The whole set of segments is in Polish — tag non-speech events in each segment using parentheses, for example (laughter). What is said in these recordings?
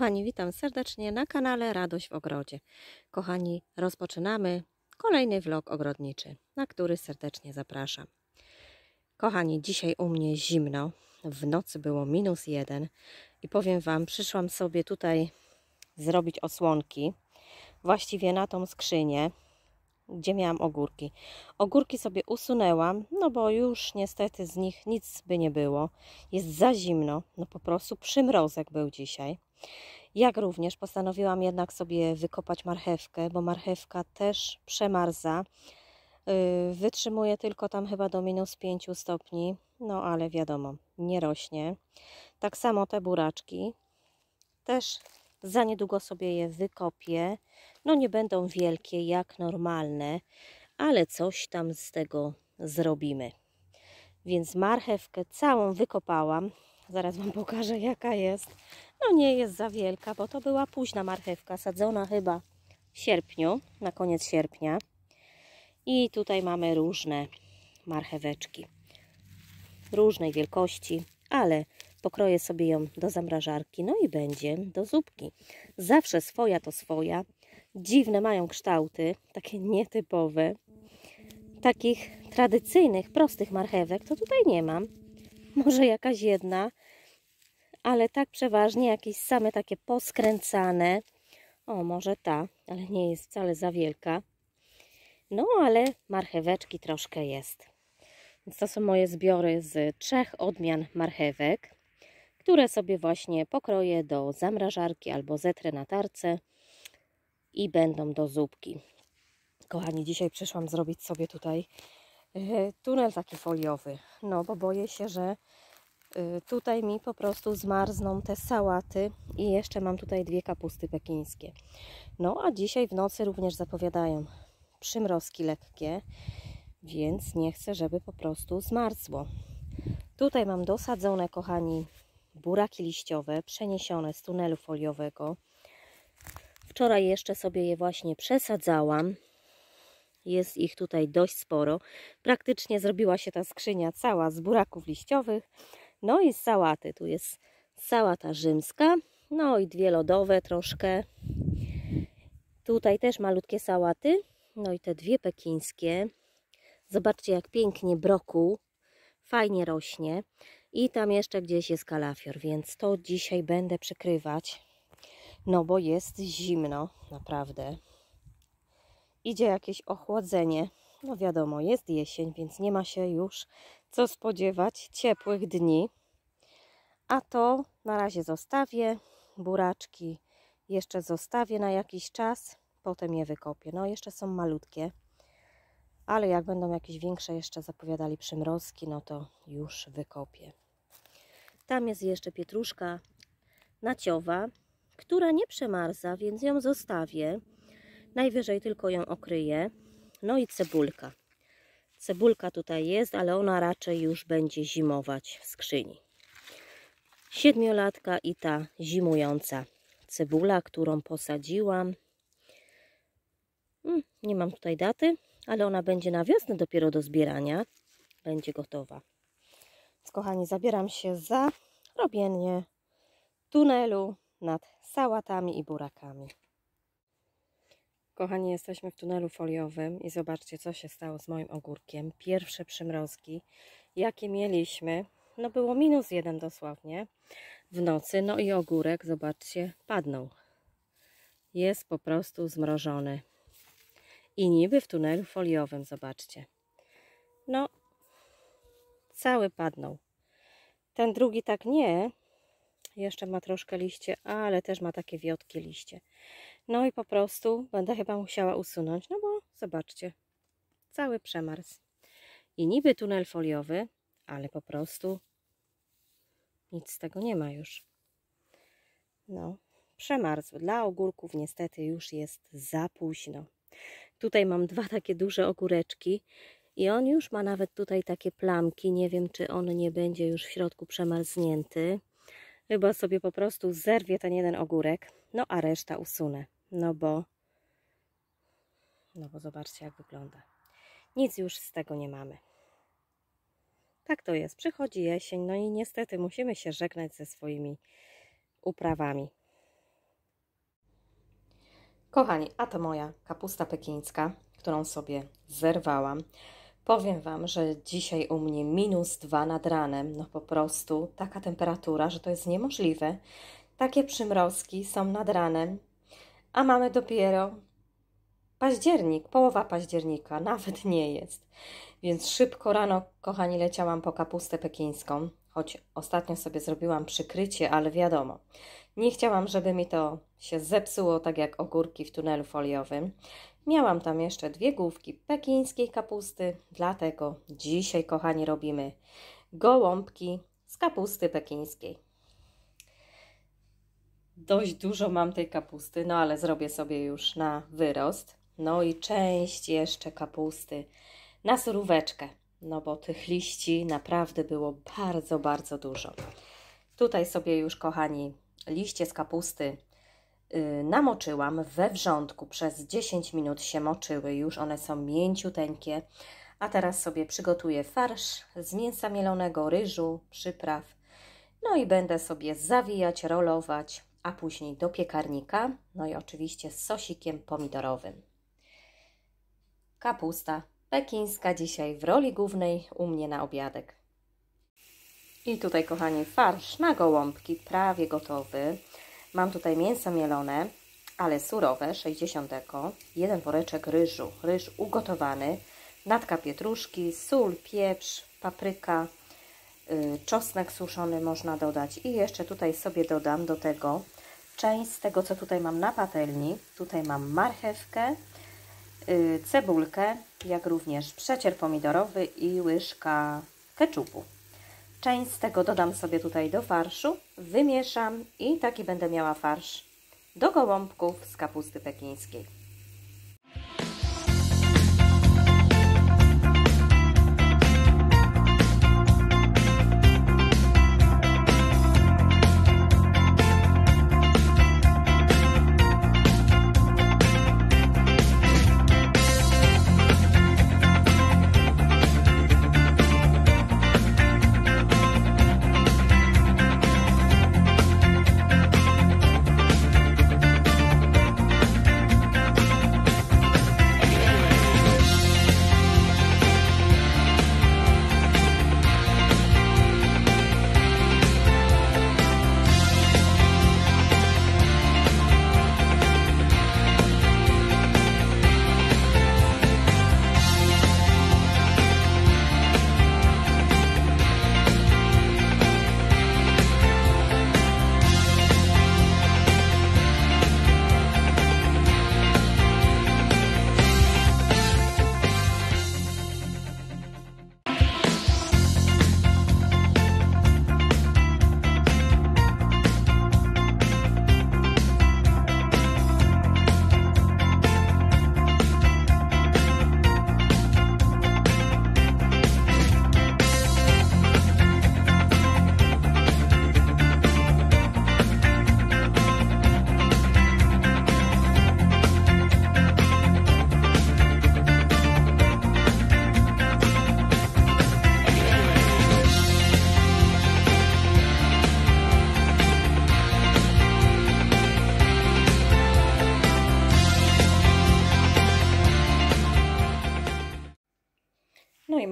Kochani, witam serdecznie na kanale Radość w Ogrodzie. Kochani, rozpoczynamy kolejny vlog ogrodniczy, na który serdecznie zapraszam. Kochani, dzisiaj u mnie zimno. W nocy było minus jeden i powiem Wam, przyszłam sobie tutaj zrobić osłonki. Właściwie na tą skrzynię, gdzie miałam ogórki. Ogórki sobie usunęłam, no bo już niestety z nich nic by nie było. Jest za zimno, no po prostu przymrozek był dzisiaj. Jak również postanowiłam jednak sobie wykopać marchewkę, bo marchewka też przemarza. Y, wytrzymuje tylko tam chyba do minus 5 stopni, no ale wiadomo, nie rośnie. Tak samo te buraczki też za niedługo sobie je wykopię. No nie będą wielkie jak normalne, ale coś tam z tego zrobimy. Więc marchewkę całą wykopałam. Zaraz Wam (laughs) pokażę jaka jest. No nie jest za wielka, bo to była późna marchewka, sadzona chyba w sierpniu, na koniec sierpnia. I tutaj mamy różne marcheweczki. Różnej wielkości, ale Pokroję sobie ją do zamrażarki, no i będzie do zupki. Zawsze swoja to swoja. Dziwne mają kształty, takie nietypowe. Takich tradycyjnych, prostych marchewek to tutaj nie mam. Może jakaś jedna, ale tak przeważnie jakieś same takie poskręcane. O, może ta, ale nie jest wcale za wielka. No, ale marcheweczki troszkę jest. Więc to są moje zbiory z trzech odmian marchewek które sobie właśnie pokroję do zamrażarki albo zetrę na tarce i będą do zupki. Kochani, dzisiaj przyszłam zrobić sobie tutaj e, tunel taki foliowy, no bo boję się, że e, tutaj mi po prostu zmarzną te sałaty i jeszcze mam tutaj dwie kapusty pekińskie. No a dzisiaj w nocy również zapowiadają przymrozki lekkie, więc nie chcę, żeby po prostu zmarzło. Tutaj mam dosadzone, kochani, buraki liściowe przeniesione z tunelu foliowego. Wczoraj jeszcze sobie je właśnie przesadzałam. Jest ich tutaj dość sporo. Praktycznie zrobiła się ta skrzynia cała z buraków liściowych. No i z sałaty. Tu jest sałata rzymska. No i dwie lodowe troszkę. Tutaj też malutkie sałaty. No i te dwie pekińskie. Zobaczcie jak pięknie brokuł. Fajnie rośnie i tam jeszcze gdzieś jest kalafior, więc to dzisiaj będę przykrywać, no bo jest zimno, naprawdę. Idzie jakieś ochłodzenie, no wiadomo, jest jesień, więc nie ma się już co spodziewać ciepłych dni. A to na razie zostawię, buraczki jeszcze zostawię na jakiś czas, potem je wykopię. No jeszcze są malutkie ale jak będą jakieś większe jeszcze zapowiadali przymrozki, no to już wykopię. Tam jest jeszcze pietruszka naciowa, która nie przemarza, więc ją zostawię. Najwyżej tylko ją okryję. No i cebulka. Cebulka tutaj jest, ale ona raczej już będzie zimować w skrzyni. Siedmiolatka i ta zimująca cebula, którą posadziłam. Hmm, nie mam tutaj daty, ale ona będzie na wiosnę dopiero do zbierania. Będzie gotowa. Więc kochani, zabieram się za robienie tunelu nad sałatami i burakami. Kochani, jesteśmy w tunelu foliowym i zobaczcie, co się stało z moim ogórkiem. Pierwsze przymrozki, jakie mieliśmy, no było minus jeden dosłownie w nocy, no i ogórek, zobaczcie, padnął. Jest po prostu zmrożony i niby w tunelu foliowym, zobaczcie. No, cały padnął. Ten drugi tak nie, jeszcze ma troszkę liście, ale też ma takie wiotkie liście. No i po prostu będę chyba musiała usunąć, no bo zobaczcie, cały przemarz. I niby tunel foliowy, ale po prostu nic z tego nie ma już. No, przemarzł. Dla ogórków niestety już jest za późno. Tutaj mam dwa takie duże ogóreczki i on już ma nawet tutaj takie plamki. Nie wiem, czy on nie będzie już w środku przemarznięty. Chyba sobie po prostu zerwie ten jeden ogórek, no a reszta usunę. No bo, no bo zobaczcie jak wygląda. Nic już z tego nie mamy. Tak to jest. Przychodzi jesień, no i niestety musimy się żegnać ze swoimi uprawami. Kochani, a to moja kapusta pekińska, którą sobie zerwałam. Powiem Wam, że dzisiaj u mnie minus dwa nad ranem, no po prostu taka temperatura, że to jest niemożliwe. Takie przymrozki są nad ranem, a mamy dopiero październik, połowa października, (laughs) nawet nie jest. Więc szybko rano, kochani, leciałam po kapustę pekińską choć ostatnio sobie zrobiłam przykrycie, ale wiadomo, nie chciałam, żeby mi to się zepsuło tak jak ogórki w tunelu foliowym. Miałam tam jeszcze dwie główki pekińskiej kapusty, dlatego dzisiaj, kochani, robimy gołąbki z kapusty pekińskiej. Dość dużo mam tej kapusty, no ale zrobię sobie już na wyrost. No i część jeszcze kapusty na suróweczkę no bo tych liści naprawdę było bardzo, bardzo dużo. Tutaj sobie już, kochani, liście z kapusty y, namoczyłam we wrzątku. Przez 10 minut się moczyły, już one są mięciuteńkie. A teraz sobie przygotuję farsz z mięsa mielonego, ryżu, przypraw. No i będę sobie zawijać, rolować, a później do piekarnika. No i oczywiście z sosikiem pomidorowym. Kapusta Pekińska dzisiaj w roli głównej u mnie na obiadek. I tutaj, kochani, farsz na gołąbki, prawie gotowy. Mam tutaj mięso mielone, ale surowe, 60 jeden woreczek ryżu, ryż ugotowany, natka pietruszki, sól, pieprz, papryka, yy, czosnek suszony można dodać i jeszcze tutaj sobie dodam do tego część z tego, co tutaj mam na patelni. Tutaj mam marchewkę, Y, cebulkę, jak również przecier pomidorowy i łyżka keczupu. Część z tego dodam sobie tutaj do farszu, wymieszam i taki będę miała farsz do gołąbków z kapusty pekińskiej.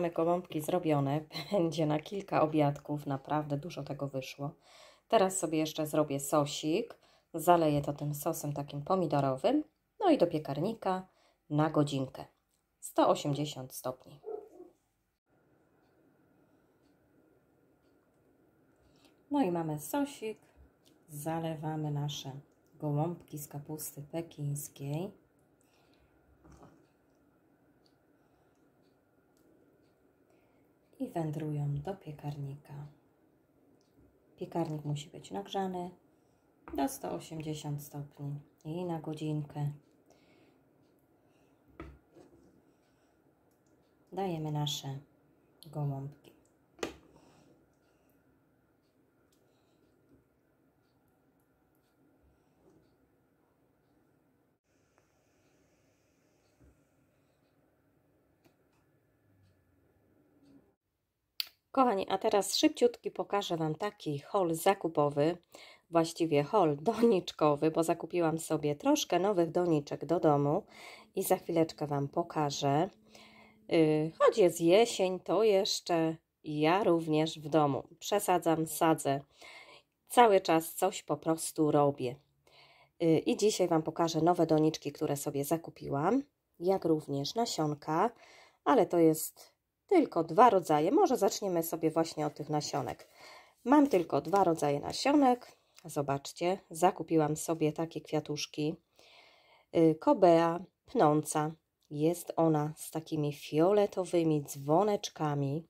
mamy gołąbki zrobione, (laughs) będzie na kilka obiadków, naprawdę dużo tego wyszło. Teraz sobie jeszcze zrobię sosik, zaleję to tym sosem takim pomidorowym, no i do piekarnika na godzinkę, 180 stopni. No i mamy sosik, zalewamy nasze gołąbki z kapusty pekińskiej. wędrują do piekarnika. Piekarnik musi być nagrzany do 180 stopni i na godzinkę. Dajemy nasze gołąbki. Kochani, a teraz szybciutki pokażę Wam taki haul zakupowy, właściwie haul (laughs) doniczkowy, bo zakupiłam sobie troszkę nowych doniczek do domu i za chwileczkę Wam pokażę. Y, choć jest jesień, to jeszcze ja również w domu przesadzam, sadzę. Cały czas coś po prostu robię. Y, I dzisiaj Wam pokażę nowe doniczki, które sobie zakupiłam, jak również nasionka, ale to jest tylko dwa rodzaje. Może zaczniemy sobie właśnie od tych nasionek. Mam tylko dwa rodzaje nasionek. Zobaczcie, zakupiłam sobie takie kwiatuszki. Y, Kobea pnąca. Jest ona z takimi fioletowymi dzwoneczkami.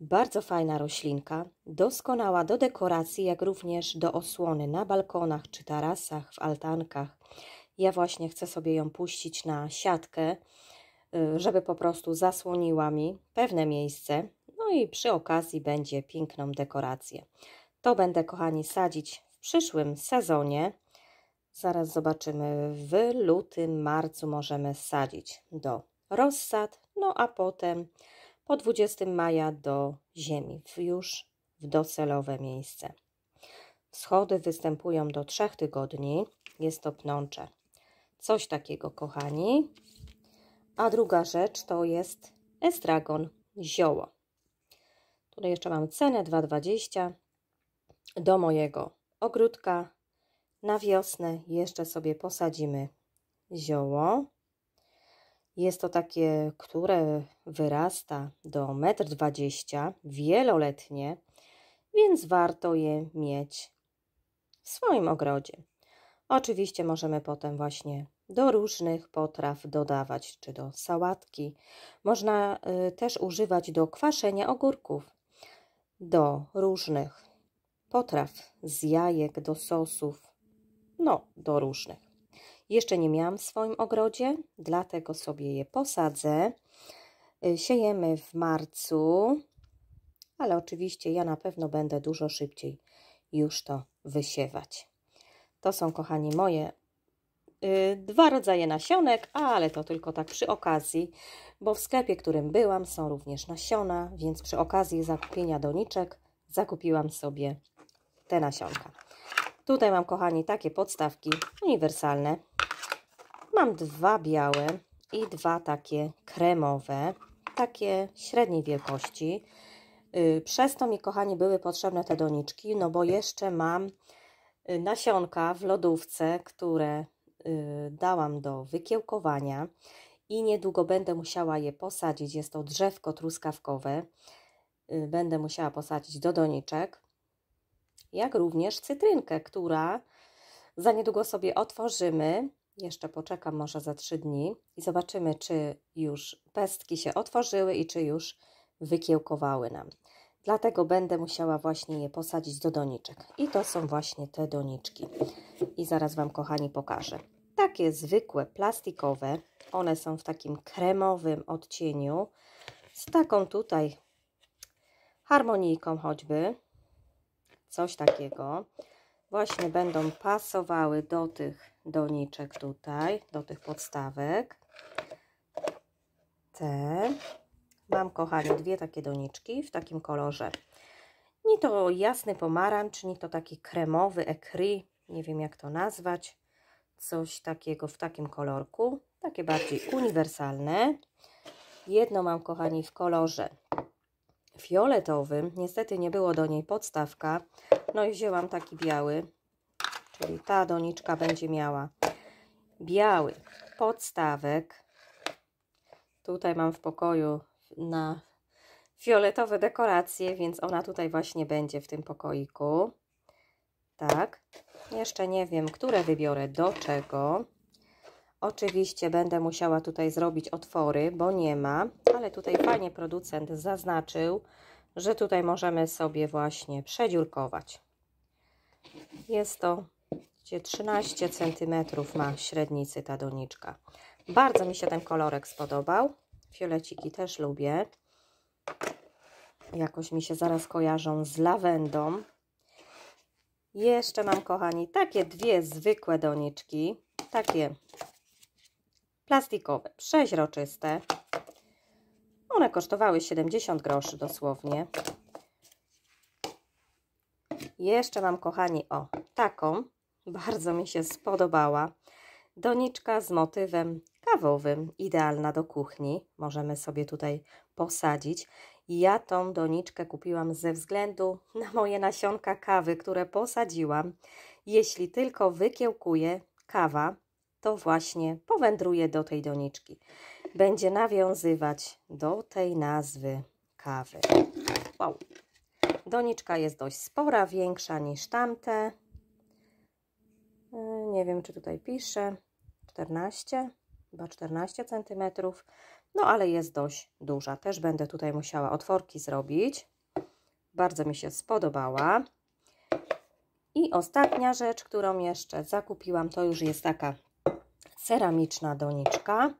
Bardzo fajna roślinka, doskonała do dekoracji, jak również do osłony na balkonach czy tarasach, w altankach. Ja właśnie chcę sobie ją puścić na siatkę Y, żeby po prostu zasłoniła mi pewne miejsce, no i przy okazji będzie piękną dekorację. To będę, kochani, sadzić w przyszłym sezonie. Zaraz zobaczymy, w lutym, marcu możemy sadzić do rozsad, no a potem po 20 maja do ziemi, już w docelowe miejsce. Schody występują do 3 tygodni, jest to pnącze. Coś takiego, kochani. A druga rzecz to jest estragon, zioło. Tutaj jeszcze mam cenę 2,20 do mojego ogródka. Na wiosnę jeszcze sobie posadzimy zioło. Jest to takie, które wyrasta do 1,20 m, wieloletnie, więc warto je mieć w swoim ogrodzie. Oczywiście możemy potem właśnie do różnych potraw dodawać, czy do sałatki. Można y, też używać do kwaszenia ogórków, do różnych potraw, z jajek, do sosów, no do różnych. Jeszcze nie miałam w swoim ogrodzie, dlatego sobie je posadzę. Y, siejemy w marcu, ale oczywiście ja na pewno będę dużo szybciej już to wysiewać. To są, kochani, moje Y, dwa rodzaje nasionek, ale to tylko tak przy okazji, bo w sklepie, którym byłam, są również nasiona, więc przy okazji zakupienia doniczek zakupiłam sobie te nasionka. Tutaj mam, kochani, takie podstawki uniwersalne. Mam dwa białe i dwa takie kremowe, takie średniej wielkości. Y, przez to mi, kochani, były potrzebne te doniczki, no bo jeszcze mam nasionka w lodówce, które Y, dałam do wykiełkowania i niedługo będę musiała je posadzić. Jest to drzewko truskawkowe. Y, będę musiała posadzić do doniczek, jak również cytrynkę, która za niedługo sobie otworzymy. Jeszcze poczekam może za 3 dni i zobaczymy, czy już pestki się otworzyły i czy już wykiełkowały nam. Dlatego będę musiała właśnie je posadzić do doniczek. I to są właśnie te doniczki. I zaraz Wam, kochani, pokażę takie zwykłe, plastikowe. One są w takim kremowym odcieniu z taką tutaj harmonijką choćby. Coś takiego. Właśnie będą pasowały do tych doniczek tutaj, do tych podstawek. Te. Mam, kochani, dwie takie doniczki w takim kolorze. Ni to jasny pomarańcz, ni to taki kremowy ekry, nie wiem jak to nazwać coś takiego w takim kolorku, takie bardziej uniwersalne. Jedno mam, kochani, w kolorze fioletowym, niestety nie było do niej podstawka, no i wzięłam taki biały, czyli ta doniczka będzie miała biały podstawek. Tutaj mam w pokoju na fioletowe dekoracje, więc ona tutaj właśnie będzie w tym pokoiku. Tak. Jeszcze nie wiem, które wybiorę do czego. Oczywiście będę musiała tutaj zrobić otwory, bo nie ma, ale tutaj fajnie producent zaznaczył, że tutaj możemy sobie właśnie przedziurkować. Jest to gdzie 13 cm ma średnicy ta doniczka. Bardzo mi się ten kolorek spodobał. Fioleciki też lubię. Jakoś mi się zaraz kojarzą z lawendą. Jeszcze mam, kochani, takie dwie zwykłe doniczki. Takie plastikowe, przeźroczyste. One kosztowały 70 groszy dosłownie. Jeszcze mam, kochani, o taką. Bardzo mi się spodobała. Doniczka z motywem kawowym, idealna do kuchni. Możemy sobie tutaj posadzić. Ja tą doniczkę kupiłam ze względu na moje nasionka kawy, które posadziłam. Jeśli tylko wykiełkuje kawa, to właśnie powędruje do tej doniczki. Będzie nawiązywać do tej nazwy kawy. Wow. Doniczka jest dość spora, większa niż tamte. E, nie wiem, czy tutaj pisze. 14, chyba 14 centymetrów no ale jest dość duża. Też będę tutaj musiała otworki zrobić. Bardzo mi się spodobała. I ostatnia rzecz, którą jeszcze zakupiłam, to już jest taka ceramiczna doniczka.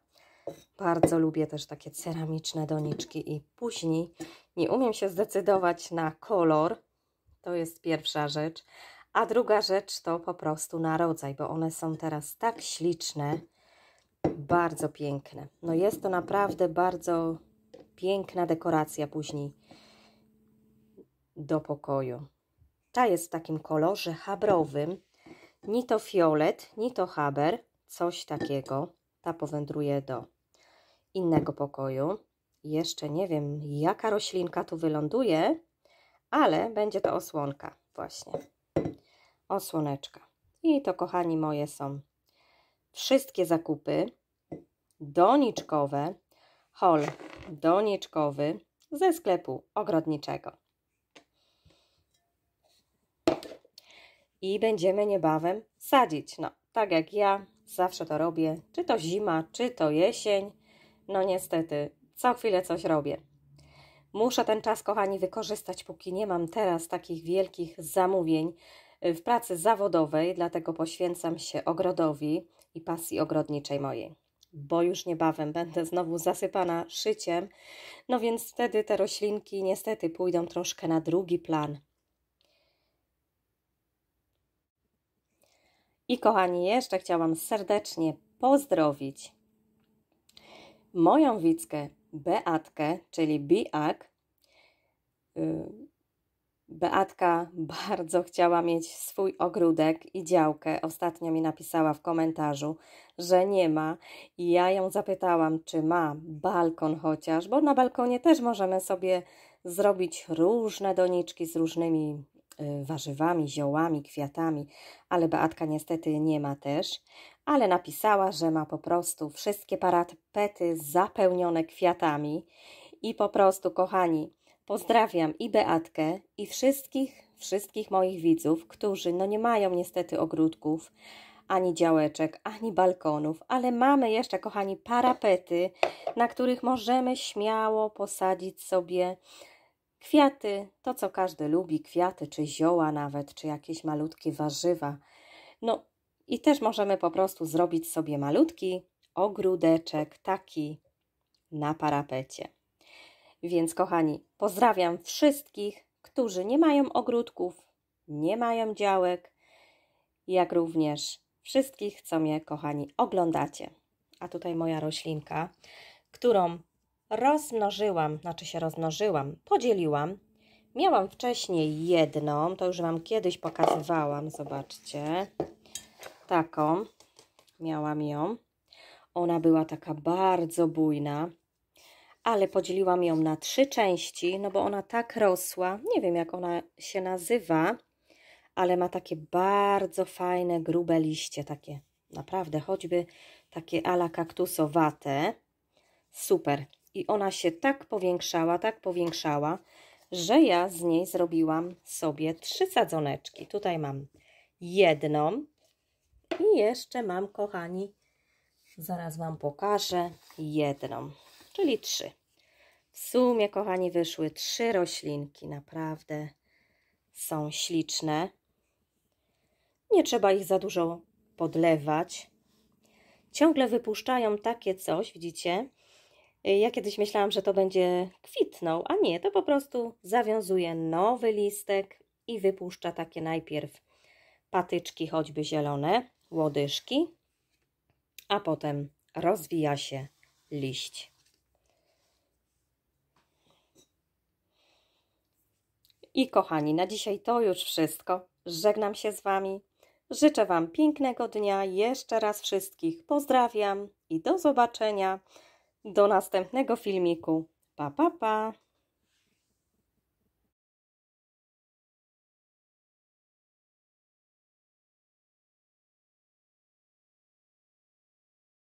Bardzo lubię też takie ceramiczne doniczki i później nie umiem się zdecydować na kolor. To jest pierwsza rzecz. A druga rzecz to po prostu na rodzaj, bo one są teraz tak śliczne bardzo piękne. No jest to naprawdę bardzo piękna dekoracja później do pokoju. Ta jest w takim kolorze habrowym. Ni to fiolet, ni to haber. Coś takiego. Ta powędruje do innego pokoju. Jeszcze nie wiem, jaka roślinka tu wyląduje, ale będzie to osłonka właśnie. Osłoneczka. I to, kochani moje, są wszystkie zakupy doniczkowe, hol doniczkowy ze sklepu ogrodniczego. I będziemy niebawem sadzić. No, tak jak ja zawsze to robię, czy to zima, czy to jesień. No niestety, co chwilę coś robię. Muszę ten czas, kochani, wykorzystać, póki nie mam teraz takich wielkich zamówień y, w pracy zawodowej, dlatego poświęcam się ogrodowi i pasji ogrodniczej mojej bo już niebawem będę znowu zasypana szyciem, no więc wtedy te roślinki niestety pójdą troszkę na drugi plan. I kochani, jeszcze chciałam serdecznie pozdrowić moją widzkę Beatkę, czyli Biak, y, Beatka bardzo chciała mieć swój ogródek i działkę. Ostatnio mi napisała w komentarzu, że nie ma. I ja ją zapytałam, czy ma balkon chociaż, bo na balkonie też możemy sobie zrobić różne doniczki z różnymi y, warzywami, ziołami, kwiatami, ale Beatka niestety nie ma też, ale napisała, że ma po prostu wszystkie parapety zapełnione kwiatami i po prostu, kochani, Pozdrawiam i Beatkę i wszystkich, wszystkich moich widzów, którzy no nie mają niestety ogródków, ani działeczek, ani balkonów, ale mamy jeszcze, kochani, parapety, na których możemy śmiało posadzić sobie kwiaty, to co każdy lubi, kwiaty czy zioła nawet, czy jakieś malutkie warzywa. No i też możemy po prostu zrobić sobie malutki ogródeczek taki na parapecie. Więc kochani, Pozdrawiam wszystkich, którzy nie mają ogródków, nie mają działek, jak również wszystkich, co mnie, kochani, oglądacie. A tutaj moja roślinka, którą rozmnożyłam, znaczy się rozmnożyłam, podzieliłam. Miałam wcześniej jedną, to już Wam kiedyś pokazywałam, zobaczcie. Taką, miałam ją. Ona była taka bardzo bujna ale podzieliłam ją na trzy części, no bo ona tak rosła, nie wiem jak ona się nazywa, ale ma takie bardzo fajne, grube liście, takie naprawdę choćby takie ala kaktusowate. Super. I ona się tak powiększała, tak powiększała, że ja z niej zrobiłam sobie trzy sadzoneczki. Tutaj mam jedną i jeszcze mam, kochani, zaraz Wam pokażę jedną czyli trzy. W sumie, kochani, wyszły trzy roślinki, naprawdę są śliczne. Nie trzeba ich za dużo podlewać. Ciągle wypuszczają takie coś, widzicie? Ja kiedyś myślałam, że to będzie kwitnął, a nie, to po prostu zawiązuje nowy listek i wypuszcza takie najpierw patyczki, choćby zielone, łodyżki, a potem rozwija się liść. I kochani, na dzisiaj to już wszystko. Żegnam się z Wami. Życzę Wam pięknego dnia. Jeszcze raz wszystkich pozdrawiam i do zobaczenia do następnego filmiku. Pa, pa, pa.